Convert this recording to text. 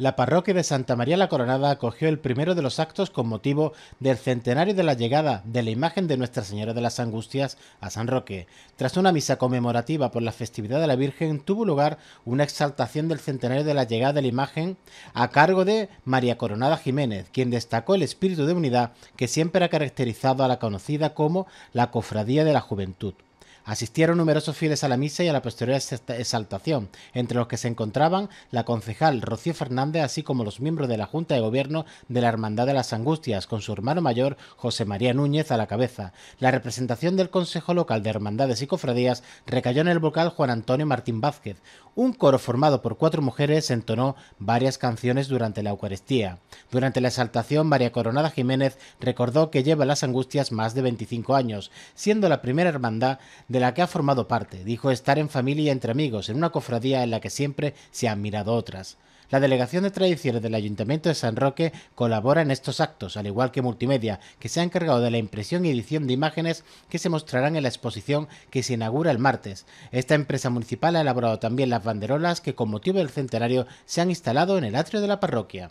la parroquia de Santa María la Coronada acogió el primero de los actos con motivo del centenario de la llegada de la imagen de Nuestra Señora de las Angustias a San Roque. Tras una misa conmemorativa por la festividad de la Virgen, tuvo lugar una exaltación del centenario de la llegada de la imagen a cargo de María Coronada Jiménez, quien destacó el espíritu de unidad que siempre ha caracterizado a la conocida como la Cofradía de la Juventud. Asistieron numerosos fieles a la misa y a la posterior exaltación, entre los que se encontraban la concejal Rocío Fernández, así como los miembros de la Junta de Gobierno de la Hermandad de las Angustias, con su hermano mayor José María Núñez a la cabeza. La representación del Consejo Local de Hermandades y Cofradías recayó en el vocal Juan Antonio Martín Vázquez. Un coro formado por cuatro mujeres entonó varias canciones durante la Eucaristía. Durante la exaltación, María Coronada Jiménez recordó que lleva las angustias más de 25 años, siendo la primera hermandad de la que ha formado parte. Dijo estar en familia entre amigos, en una cofradía en la que siempre se han mirado otras. La Delegación de Tradiciones del Ayuntamiento de San Roque colabora en estos actos, al igual que Multimedia, que se ha encargado de la impresión y edición de imágenes que se mostrarán en la exposición que se inaugura el martes. Esta empresa municipal ha elaborado también las banderolas que con motivo del centenario se han instalado en el atrio de la parroquia.